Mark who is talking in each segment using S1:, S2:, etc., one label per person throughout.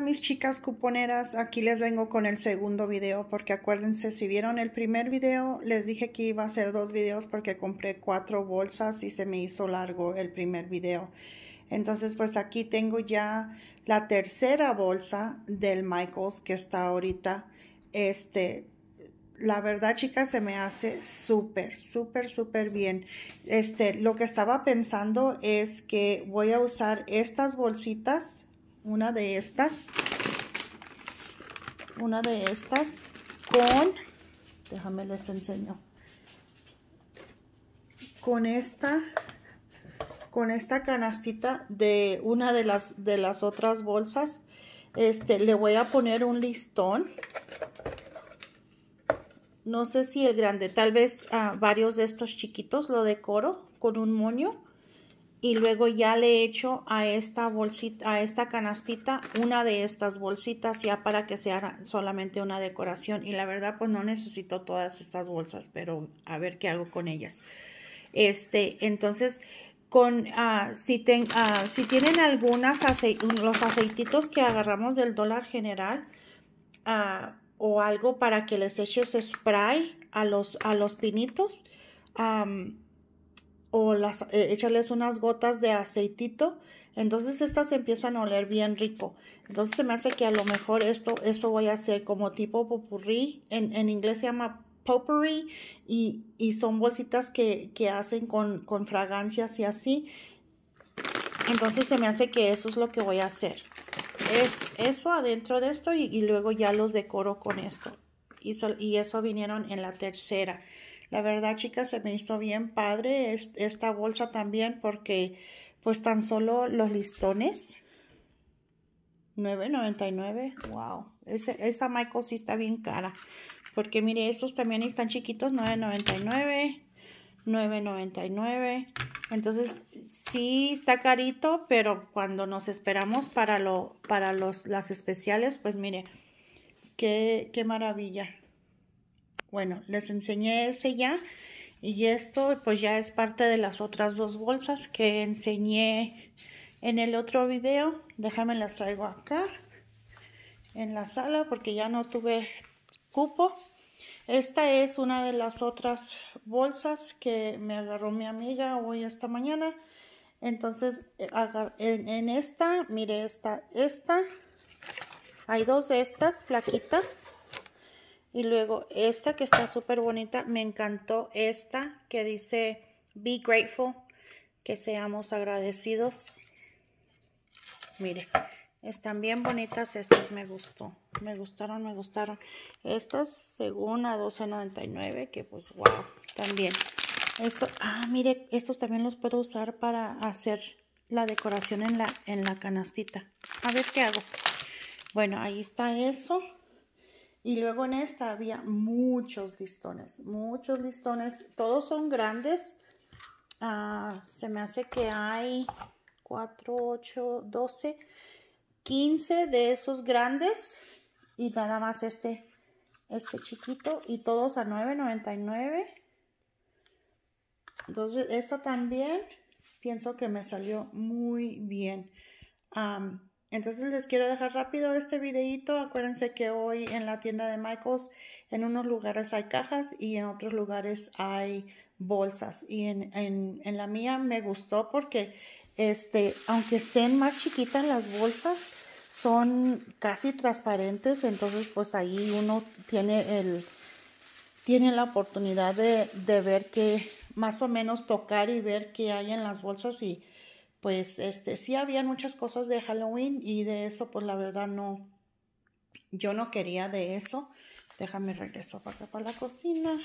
S1: mis chicas cuponeras, aquí les vengo con el segundo video porque acuérdense si vieron el primer video les dije que iba a hacer dos videos porque compré cuatro bolsas y se me hizo largo el primer video. Entonces pues aquí tengo ya la tercera bolsa del Michaels que está ahorita. Este, la verdad chicas se me hace súper, súper, súper bien. Este, lo que estaba pensando es que voy a usar estas bolsitas una de estas, una de estas con, déjame les enseño, con esta, con esta canastita de una de las, de las otras bolsas, este, le voy a poner un listón. No sé si el grande, tal vez ah, varios de estos chiquitos lo decoro con un moño y luego ya le echo a esta bolsita, a esta canastita, una de estas bolsitas ya para que sea solamente una decoración. Y la verdad, pues no necesito todas estas bolsas, pero a ver qué hago con ellas. Este, entonces, con, ah, si, ah, si tienen algunas los aceititos que agarramos del dólar general ah, o algo para que les eches spray a los, a los pinitos, o las, eh, unas gotas de aceitito. Entonces estas empiezan a oler bien rico. Entonces se me hace que a lo mejor esto, eso voy a hacer como tipo popurrí. En, en inglés se llama potpourri y, y son bolsitas que, que hacen con, con fragancias y así. Entonces se me hace que eso es lo que voy a hacer. Es eso adentro de esto y, luego ya los decoro con esto. Y, y eso vinieron en la tercera. La verdad, chicas, se me hizo bien padre esta bolsa también porque pues tan solo los listones. 9.99. Wow. esa Michael sí está bien cara. Porque mire, estos también están chiquitos. 9.99. 9.99. Entonces, sí está carito, pero cuando nos esperamos para, lo, para los, las especiales, pues mire, qué, qué maravilla. Bueno, les enseñé ese ya y esto pues ya es parte de las otras dos bolsas que enseñé en el otro video. Déjame las traigo acá en la sala porque ya no tuve cupo. Esta es una de las otras bolsas que me agarró mi amiga hoy esta mañana. Entonces, en, esta, mire esta, esta. Hay dos de estas plaquitas y luego esta que está súper bonita, me encantó esta que dice Be Grateful, que seamos agradecidos. Mire, están bien bonitas estas, me gustó, me gustaron, me gustaron. Estas según a 12.99, que pues wow, también. ah, mire, estos también los puedo usar para hacer la decoración en la, en la canastita. A ver qué hago. Bueno, ahí está eso. Y luego en esta había muchos listones, muchos listones. Todos son grandes. Ah, se me hace que hay 4, 8, 12, 15 de esos grandes. Y nada más este, este chiquito. Y todos a 9.99. Entonces, esta también pienso que me salió muy bien. Entonces les quiero dejar rápido este videito. Acuérdense que hoy en la tienda de Michaels en unos lugares hay cajas y en otros lugares hay bolsas. Y en, en, la mía me gustó porque este, aunque estén más chiquitas las bolsas, son casi transparentes. Entonces pues ahí uno tiene, el, tiene la oportunidad de, de ver que más o menos tocar y ver qué hay en las bolsas y pues este, sí había muchas cosas de Halloween y de eso, pues la verdad no, yo no quería de eso. Déjame regreso para acá, para la cocina.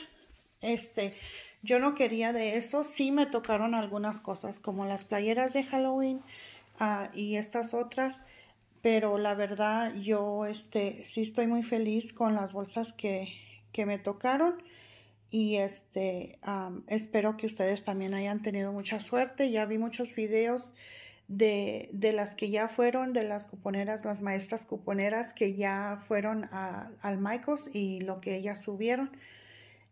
S1: Este, yo no quería de eso. Sí me tocaron algunas cosas, como las playeras de Halloween ah, y estas otras. Pero la verdad, yo este, sí estoy muy feliz con las bolsas que, que me tocaron y este, espero que ustedes también hayan tenido mucha suerte. Ya vi muchos videos de, de, las que ya fueron, de las cuponeras, las maestras cuponeras que ya fueron al Maicos y lo que ellas subieron.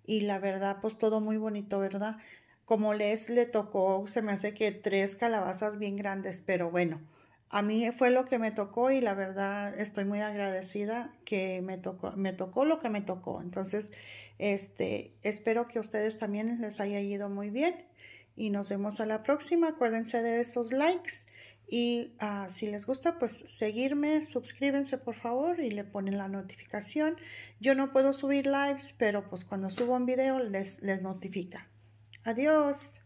S1: Y la verdad, pues todo muy bonito, ¿verdad? Como les le tocó, se me hace que tres calabazas bien grandes, pero bueno, a mí fue lo que me tocó y la verdad estoy muy agradecida que me tocó, me tocó lo que me tocó. Entonces, este, espero que a ustedes también les haya ido muy bien y nos vemos a la próxima. Acuérdense de esos likes y ah, si les gusta, pues seguirme, suscríbanse por favor y le ponen la notificación. Yo no puedo subir lives, pero pues cuando subo un video les, les notifica. Adiós.